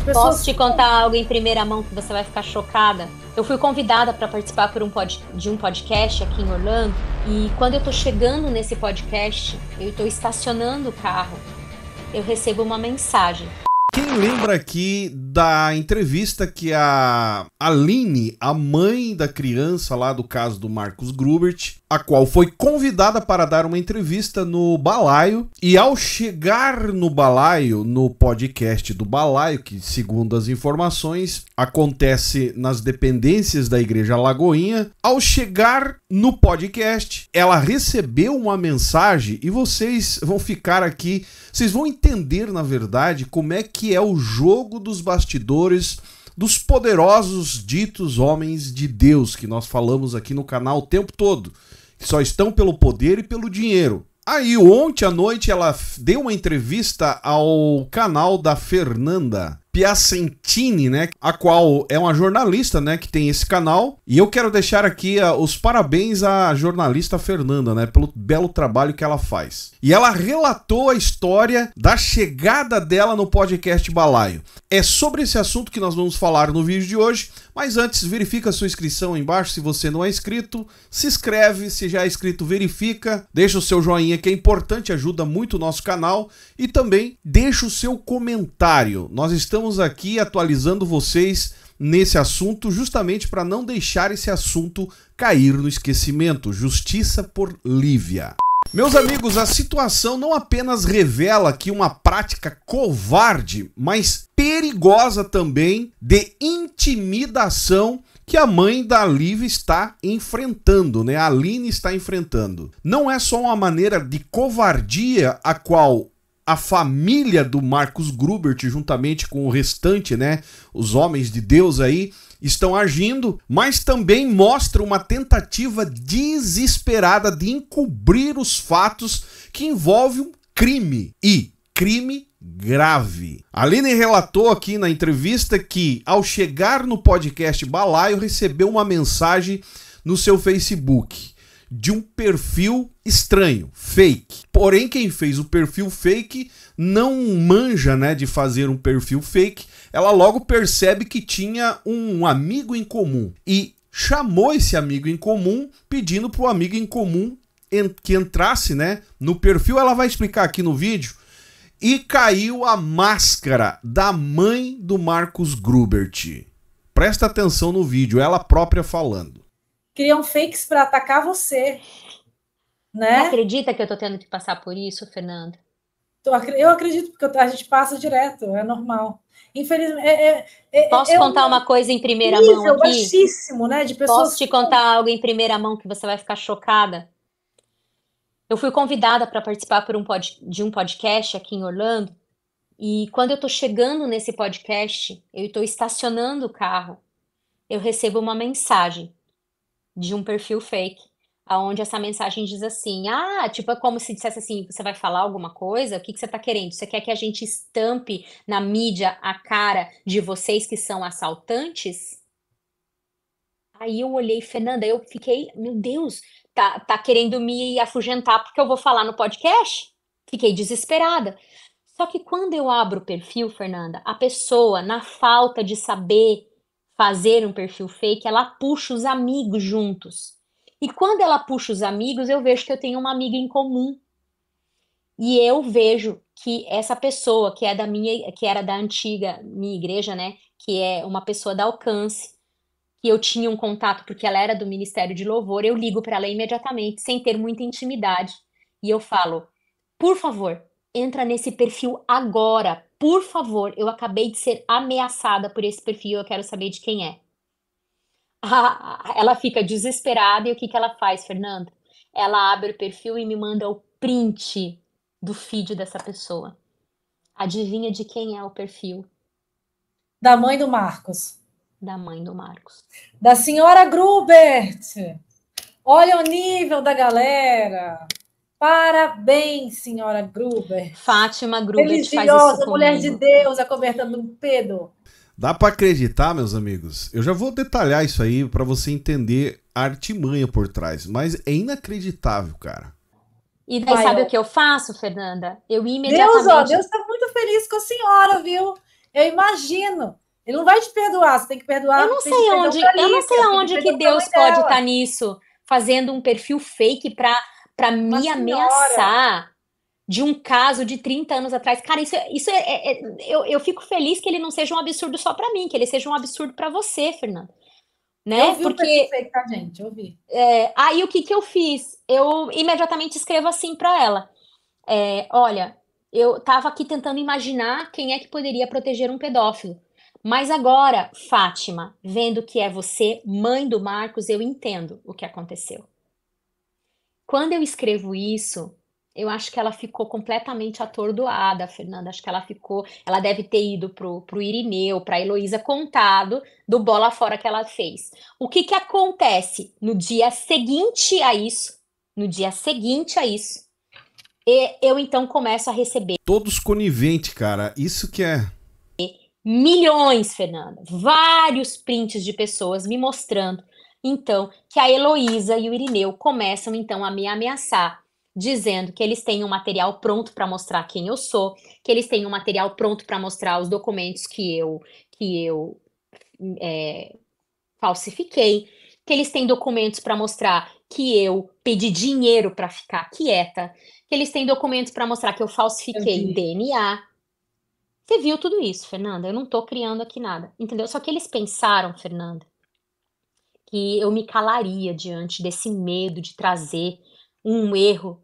de pessoas. Posso te contar algo em primeira mão que você vai ficar chocada? Eu fui convidada para participar por um pod, de um podcast aqui em Orlando e quando eu estou chegando nesse podcast, eu estou estacionando o carro, eu recebo uma mensagem. Quem lembra aqui da entrevista que a Aline, a mãe da criança lá do caso do Marcos Grubert, a qual foi convidada para dar uma entrevista no Balaio. E ao chegar no Balaio, no podcast do Balaio, que segundo as informações acontece nas dependências da Igreja Lagoinha, ao chegar no podcast, ela recebeu uma mensagem e vocês vão ficar aqui, vocês vão entender na verdade como é que é o jogo dos bastidores bastidores dos poderosos ditos homens de Deus que nós falamos aqui no canal o tempo todo, que só estão pelo poder e pelo dinheiro. Aí ontem à noite ela deu uma entrevista ao canal da Fernanda Piacentini, né? A qual é uma jornalista, né? Que tem esse canal. E eu quero deixar aqui eh, os parabéns à jornalista Fernanda, né? Pelo belo trabalho que ela faz. E ela relatou a história da chegada dela no podcast Balaio. É sobre esse assunto que nós vamos falar no vídeo de hoje. Mas antes, verifica a sua inscrição aí embaixo se você não é inscrito. Se inscreve, se já é inscrito, verifica. Deixa o seu joinha que é importante, ajuda muito o nosso canal. E também deixa o seu comentário. Nós estamos estamos aqui atualizando vocês nesse assunto justamente para não deixar esse assunto cair no esquecimento. Justiça por Lívia. Meus amigos, a situação não apenas revela que uma prática covarde, mas perigosa também de intimidação que a mãe da Lívia está enfrentando, né? A Aline está enfrentando. Não é só uma maneira de covardia a qual a família do Marcos Grubert, juntamente com o restante, né, os homens de Deus aí, estão agindo, mas também mostra uma tentativa desesperada de encobrir os fatos que envolvem um crime e crime grave. Aline relatou aqui na entrevista que, ao chegar no podcast Balaio, recebeu uma mensagem no seu Facebook de um perfil estranho, fake. Porém, quem fez o perfil fake não manja, né, de fazer um perfil fake. Ela logo percebe que tinha um amigo em comum e chamou esse amigo em comum, pedindo para o amigo em comum que entrasse, né, no perfil. Ela vai explicar aqui no vídeo e caiu a máscara da mãe do Marcos Grubert. Presta atenção no vídeo, ela própria falando criam fakes para atacar você. Né? Você acredita que eu estou tendo que passar por isso, Fernanda? Eu acredito, porque a gente passa direto, é normal. Infelizmente. É é, é, é, Posso é contar uma, coisa em primeira mão aqui? baixíssimo, né? De pessoas Posso te contar algo em primeira mão que você vai ficar chocada? Eu fui convidada para participar um pod... de um podcast aqui em Orlando. E quando eu estou chegando nesse podcast, eu estou estacionando o carro, eu recebo uma mensagem de um perfil fake, aonde essa mensagem diz assim: ah, tipo, é como se dissesse assim: você vai falar alguma coisa? O que, que você está querendo? Você quer que a gente estampe na mídia a cara de vocês que são assaltantes? Aí eu olhei, Fernanda, eu fiquei, meu Deus, tá, tá querendo me afugentar porque eu vou falar no podcast? Fiquei desesperada. Só que quando eu abro o perfil, Fernanda, a pessoa, na falta de saber fazer um perfil fake, ela puxa os amigos juntos. E quando ela puxa os amigos, eu vejo que eu tenho uma amiga em comum. E eu vejo que essa pessoa que é da minha, que era da antiga minha igreja, né, que é uma pessoa da alcance, que eu tinha um contato porque ela era do Ministério de Louvor, eu ligo para ela imediatamente, sem ter muita intimidade, e eu falo: "Por favor, entra nesse perfil agora, por favor, eu acabei de ser ameaçada por esse perfil, eu quero saber de quem é. Ah, ela fica desesperada e o que, que ela faz, Fernanda? Ela abre o perfil e me manda o print do feed dessa pessoa. Adivinha de quem é o perfil? Da mãe do Marcos. Da mãe do Marcos. Da senhora Grubert. Olha o nível da galera. Parabéns, senhora Gruber. Fátima Gruber Religiosa, faz mulher de Deus, a cobertura do Pedro. Dá para acreditar, meus amigos. Eu já vou detalhar isso aí para você entender a artimanha por trás, mas é inacreditável, cara. E daí Vai, sabe ó. o que eu faço, Fernanda? Eu imediatamente Deus, ó, Deus tá muito feliz com a senhora, viu? Eu imagino. Ele não vai te perdoar, você tem que perdoar. Eu não sei onde, eu não sei aonde que Deus pode estar tá nisso, fazendo um perfil fake para para me senhora. ameaçar de um caso de 30 anos atrás. Cara, isso, é, isso é, é, é, eu, eu fico feliz que ele não seja um absurdo só para mim, que ele seja um absurdo para você, Fernanda, Né? Eu vi Porque tá, gente, eu vi. É, aí o que que eu fiz? Eu imediatamente escrevo assim para ela. É, olha, eu estava aqui tentando imaginar quem é que poderia proteger um pedófilo. Mas agora, Fátima, vendo que é você, mãe do Marcos, eu entendo o que aconteceu. Quando eu escrevo isso, eu acho que ela ficou completamente atordoada, Fernanda. Acho que ela ficou. Ela deve ter ido pro, pro Irineu, pra Heloísa contado do bola fora que ela fez. O que que acontece no dia seguinte a isso? No dia seguinte a isso, e eu então começo a receber. Todos coniventes, cara. Isso que é. Milhões, Fernanda. Vários prints de pessoas me mostrando então que a Heloísa e o Irineu começam então a me ameaçar, dizendo que eles têm um material pronto para mostrar quem eu sou, que eles têm um material pronto para mostrar os documentos que eu que eu é, falsifiquei, que eles têm documentos para mostrar que eu pedi dinheiro para ficar quieta, que eles têm documentos para mostrar que eu falsifiquei DNA. Você viu tudo isso, Fernanda? Eu não estou criando aqui nada, entendeu? Só que eles pensaram, Fernanda, que eu me calaria diante desse medo de trazer um erro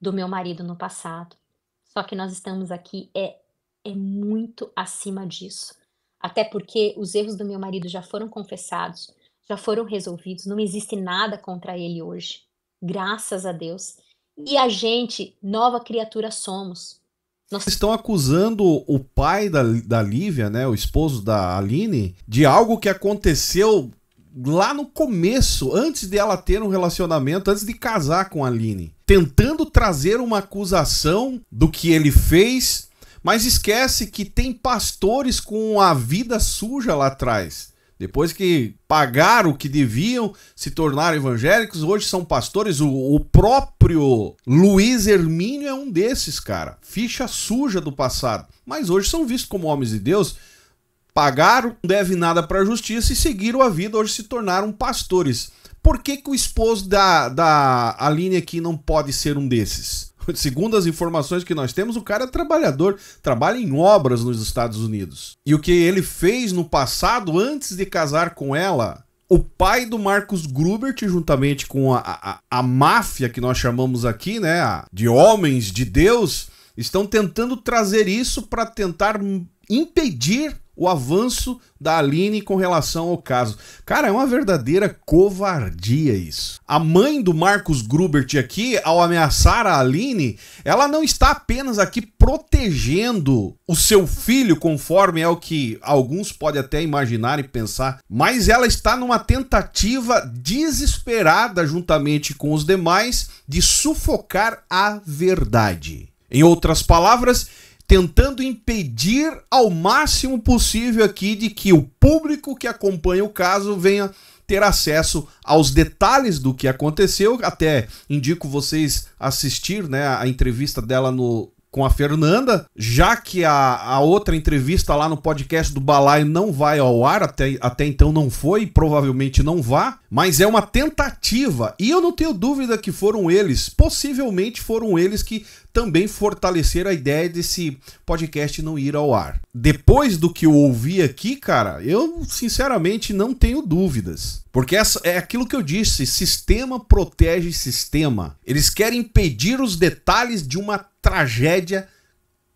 do meu marido no passado. Só que nós estamos aqui é é muito acima disso. Até porque os erros do meu marido já foram confessados, já foram resolvidos, não existe nada contra ele hoje. Graças a Deus. E a gente, nova criatura somos. Nós... Estão acusando o pai da, da Lívia, né, o esposo da Aline, de algo que aconteceu lá no começo, antes de ela ter um relacionamento, antes de casar com a Aline, tentando trazer uma acusação do que ele fez, mas esquece que tem pastores com a vida suja lá atrás. Depois que pagaram o que deviam, se tornaram evangélicos, hoje são pastores. O, o, próprio Luiz Hermínio é um desses, cara. Ficha suja do passado. Mas hoje são vistos como homens de Deus Pagaram, não deve nada para a justiça e seguiram a vida, hoje se tornaram pastores. Por que, que o esposo da, da Aline aqui não pode ser um desses? segundo as informações que nós temos, o cara é trabalhador, trabalha em obras nos Estados Unidos. E o que ele fez no passado, antes de casar com ela, o pai do Marcos Grubert, juntamente com a, a, a máfia que nós chamamos aqui, né, de homens de Deus, estão tentando trazer isso para tentar impedir o avanço da Aline com relação ao caso. Cara, é uma verdadeira covardia isso. A mãe do Marcos Grubert aqui, ao ameaçar a Aline, ela não está apenas aqui protegendo o seu filho, conforme é o que alguns podem até imaginar e pensar, mas ela está numa tentativa desesperada, juntamente com os demais, de sufocar a verdade. Em outras palavras, tentando impedir ao máximo possível aqui de que o público que acompanha o caso venha ter acesso aos detalhes do que aconteceu. Até indico vocês assistir né, a entrevista dela no com a Fernanda, já que a, a outra entrevista lá no podcast do Balai não vai ao ar, até, até então não foi, provavelmente não vá, mas é uma tentativa. E eu não tenho dúvida que foram eles, possivelmente foram eles que também fortaleceram a ideia desse podcast não ir ao ar. Depois do que eu ouvi aqui, cara, eu sinceramente não tenho dúvidas. Porque essa, é aquilo que eu disse: sistema protege sistema. Eles querem impedir os detalhes de uma tragédia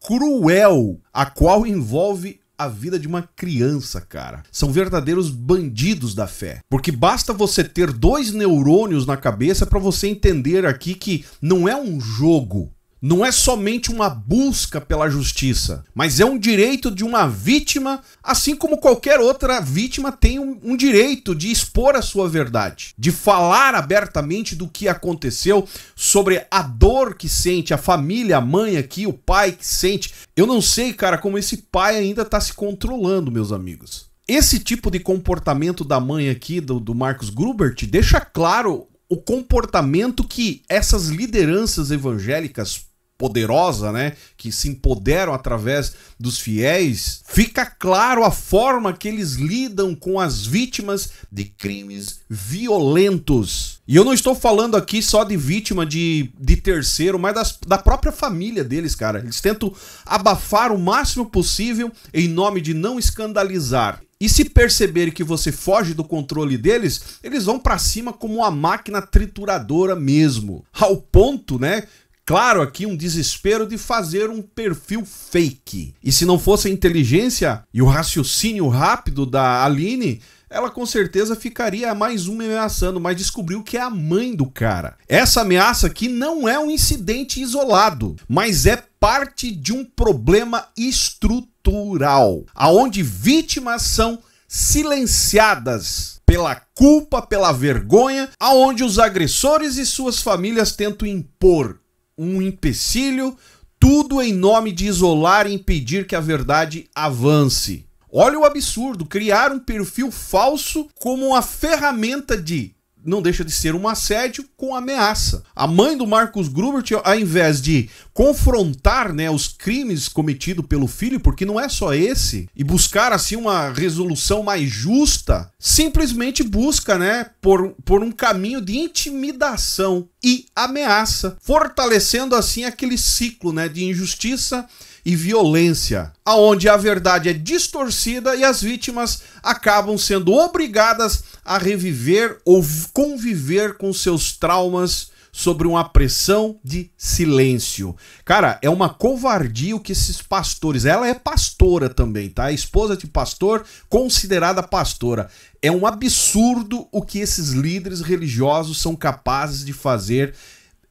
cruel, a qual envolve a vida de uma criança, cara. São verdadeiros bandidos da fé. Porque basta você ter dois neurônios na cabeça para você entender aqui que não é um jogo, não é somente uma busca pela justiça, mas é um direito de uma vítima, assim como qualquer outra vítima tem um, um, direito de expor a sua verdade, de falar abertamente do que aconteceu, sobre a dor que sente, a família, a mãe aqui, o pai que sente. Eu não sei, cara, como esse pai ainda está se controlando, meus amigos. Esse tipo de comportamento da mãe aqui, do, do Marcos Grubert, deixa claro o comportamento que essas lideranças evangélicas poderosa, né, que se empoderam através dos fiéis, fica claro a forma que eles lidam com as vítimas de crimes violentos. E eu não estou falando aqui só de vítima de, de terceiro, mas das, da própria família deles, cara. Eles tentam abafar o máximo possível em nome de não escandalizar. E se perceberem que você foge do controle deles, eles vão para cima como uma máquina trituradora mesmo. Ao ponto, né, Claro, aqui um desespero de fazer um perfil fake. E se não fosse a inteligência e o raciocínio rápido da Aline, ela com certeza ficaria mais uma ameaçando, mas descobriu que é a mãe do cara. Essa ameaça aqui não é um incidente isolado, mas é parte de um problema estrutural, aonde vítimas são silenciadas pela culpa, pela vergonha, aonde os agressores e suas famílias tentam impor um empecilho, tudo em nome de isolar e impedir que a verdade avance. Olha o absurdo, criar um perfil falso como uma ferramenta de não deixa de ser um assédio com ameaça. A mãe do Marcos Grubert, ao invés de confrontar né, os crimes cometidos pelo filho, porque não é só esse, e buscar assim uma resolução mais justa, simplesmente busca né, por, por um caminho de intimidação e ameaça, fortalecendo assim aquele ciclo né, de injustiça e violência, aonde a verdade é distorcida e as vítimas acabam sendo obrigadas a reviver ou conviver com seus traumas sobre uma pressão de silêncio. Cara, é uma covardia o que esses pastores. Ela é pastora também, tá? Esposa de pastor, considerada pastora. É um absurdo o que esses líderes religiosos são capazes de fazer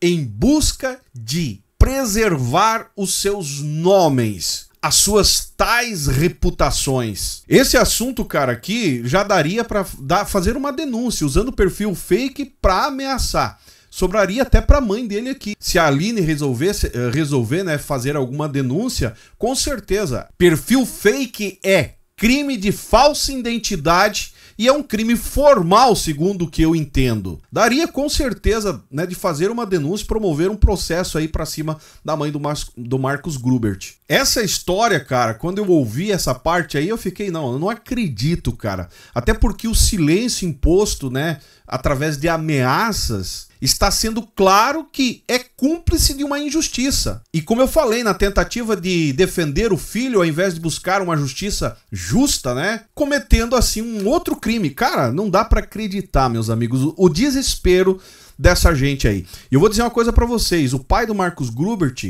em busca de preservar os seus nomes as suas tais reputações. Esse assunto, cara, aqui já daria para fazer uma denúncia usando perfil fake para ameaçar. Sobraria até para a mãe dele aqui. Se a Aline resolvesse, eh, resolver, né, fazer alguma denúncia, com certeza. Perfil fake é crime de falsa identidade e é um crime formal, segundo o que eu entendo. Daria com certeza né, de fazer uma denúncia e promover um processo aí para cima da mãe do, Mar do Marcos Grubert. Essa história, cara, quando eu ouvi essa parte aí, eu fiquei, não, eu não acredito, cara. Até porque o silêncio imposto, né? através de ameaças, está sendo claro que é cúmplice de uma injustiça. E como eu falei, na tentativa de defender o filho ao invés de buscar uma justiça justa, né? Cometendo assim um outro crime. Cara, não dá para acreditar, meus amigos, o desespero dessa gente aí. E eu vou dizer uma coisa para vocês, o pai do Marcos Grubert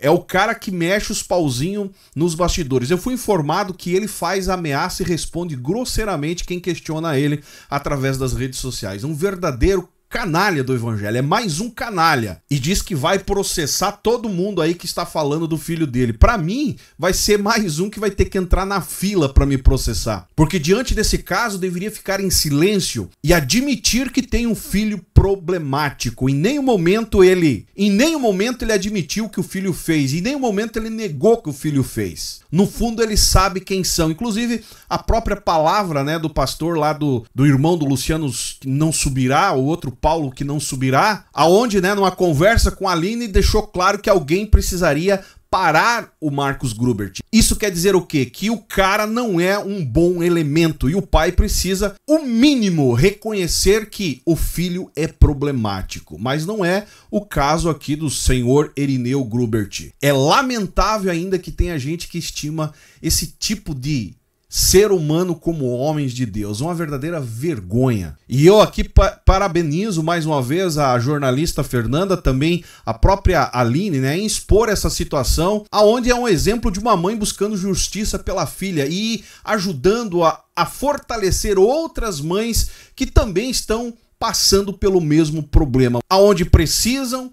é o cara que mexe os pauzinhos nos bastidores. Eu fui informado que ele faz ameaça e responde grosseiramente quem questiona ele através das redes sociais. Um verdadeiro canalha do evangelho, é mais um canalha e diz que vai processar todo mundo aí que está falando do filho dele. Para mim, vai ser mais um que vai ter que entrar na fila para me processar, porque diante desse caso deveria ficar em silêncio e admitir que tem um filho problemático. Em nenhum momento ele, em nenhum momento ele admitiu que o filho fez, em nenhum momento ele negou que o filho fez. No fundo ele sabe quem são. Inclusive a própria palavra, né, do pastor lá do, do irmão do Luciano não subirá, o outro Paulo que não subirá, aonde, né, numa conversa com a Aline, deixou claro que alguém precisaria parar o Marcos Grubert. Isso quer dizer o quê? Que o cara não é um bom elemento e o pai precisa, o mínimo, reconhecer que o filho é problemático. Mas não é o caso aqui do senhor Erineu Grubert. É lamentável ainda que tenha gente que estima esse tipo de ser humano como homens de Deus, uma verdadeira vergonha. E eu aqui pa parabenizo mais uma vez a jornalista Fernanda, também a própria Aline, né, em expor essa situação, aonde é um exemplo de uma mãe buscando justiça pela filha e ajudando a, a fortalecer outras mães que também estão passando pelo mesmo problema, aonde precisam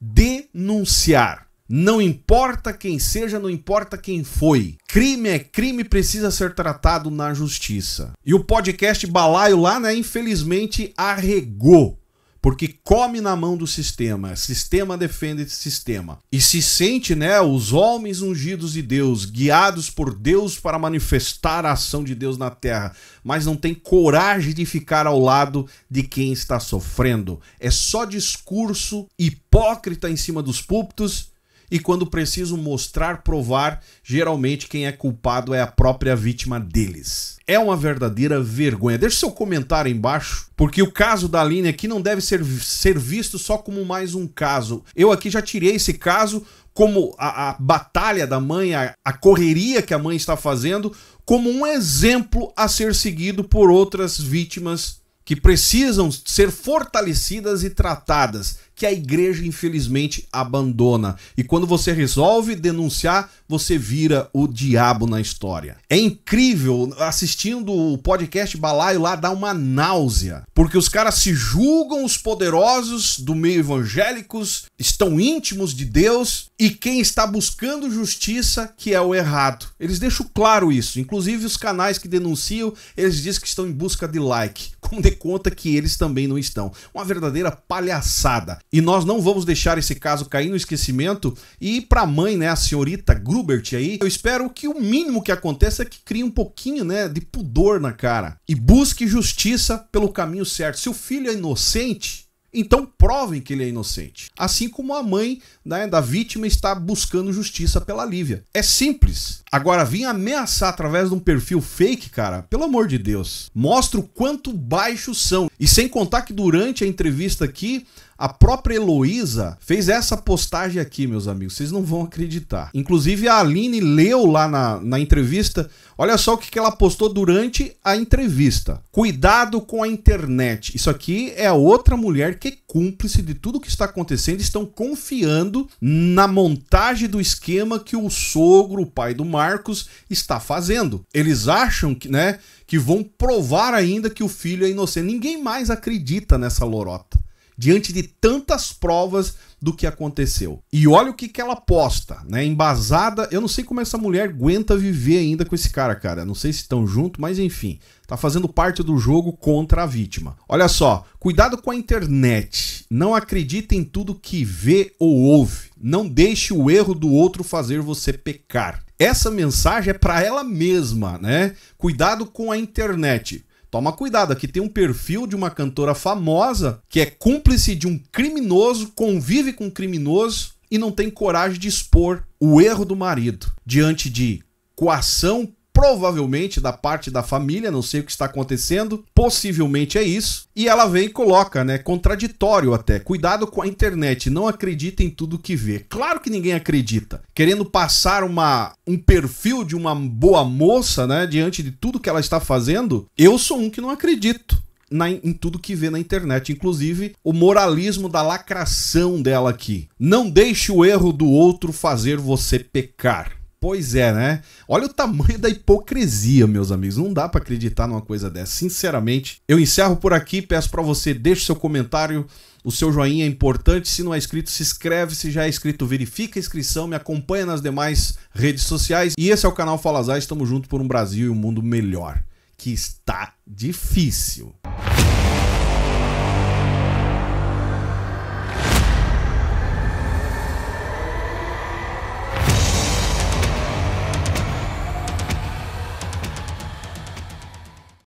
denunciar. Não importa quem seja, não importa quem foi. Crime é crime, precisa ser tratado na justiça. E o podcast Balaio lá, né, infelizmente arregou. Porque come na mão do sistema. Sistema defende sistema. E se sente, né, os homens ungidos de Deus, guiados por Deus para manifestar a ação de Deus na terra, mas não tem coragem de ficar ao lado de quem está sofrendo. É só discurso hipócrita em cima dos púlpitos e quando preciso mostrar, provar, geralmente quem é culpado é a própria vítima deles. É uma verdadeira vergonha. Deixe seu comentário aí embaixo, porque o caso da Aline aqui não deve ser, ser visto só como mais um caso. Eu aqui já tirei esse caso como a, a batalha da mãe, a, a correria que a mãe está fazendo, como um exemplo a ser seguido por outras vítimas que precisam ser fortalecidas e tratadas que a igreja infelizmente abandona. E quando você resolve denunciar, você vira o diabo na história. É incrível assistindo o podcast Balaio lá dá uma náusea, porque os caras se julgam os poderosos do meio evangélicos, estão íntimos de Deus e quem está buscando justiça que é o errado. Eles deixam claro isso. Inclusive os canais que denunciam, eles dizem que estão em busca de like, como de conta que eles também não estão. Uma verdadeira palhaçada. E nós não vamos deixar esse caso cair no esquecimento. E para a mãe, né, a senhorita Grubert aí, eu espero que o mínimo que aconteça é que crie um pouquinho, né, de pudor na cara e busque justiça pelo caminho certo. Se o filho é inocente, então provem que ele é inocente. Assim como a mãe né, da vítima está buscando justiça pela Lívia. É simples. Agora, vir ameaçar através de um perfil fake, cara, pelo amor de Deus. Mostra o quanto baixos são. E sem contar que durante a entrevista aqui, a própria Heloísa fez essa postagem aqui, meus amigos. Vocês não vão acreditar. Inclusive, a Aline leu lá na, na entrevista. Olha só o que, que ela postou durante a entrevista. Cuidado com a internet. Isso aqui é outra mulher que é cúmplice de tudo que está acontecendo. Estão confiando na montagem do esquema que o sogro, o pai do Marcos, está fazendo. Eles acham que, né, que vão provar ainda que o filho é inocente. Ninguém mais acredita nessa lorota diante de tantas provas do que aconteceu. E olha o que, que ela posta, né? Embasada. Eu não sei como essa mulher aguenta viver ainda com esse cara, cara. Não sei se estão junto, mas enfim. Tá fazendo parte do jogo contra a vítima. Olha só, cuidado com a internet. Não acredite em tudo que vê ou ouve. Não deixe o erro do outro fazer você pecar. Essa mensagem é para ela mesma, né? Cuidado com a internet. Toma cuidado, aqui tem um perfil de uma cantora famosa que é cúmplice de um criminoso, convive com um criminoso e não tem coragem de expor o erro do marido diante de coação provavelmente da parte da família, não sei o que está acontecendo, possivelmente é isso. E ela vem e coloca, né? Contraditório até. Cuidado com a internet, não acredita em tudo que vê. Claro que ninguém acredita. Querendo passar uma, um perfil de uma boa moça, né? Diante de tudo que ela está fazendo, eu sou um que não acredito. Na, em tudo que vê na internet, inclusive o moralismo da lacração dela aqui. Não deixe o erro do outro fazer você pecar. Pois é, né? Olha o tamanho da hipocrisia, meus amigos. Não dá para acreditar numa coisa dessa, sinceramente. Eu encerro por aqui, peço para você deixe seu comentário, o seu joinha é importante. Se não é inscrito, se inscreve. Se já é inscrito, verifica a inscrição, me acompanha nas demais redes sociais. E esse é o canal Falazar, estamos juntos por um Brasil e um mundo melhor, que está difícil.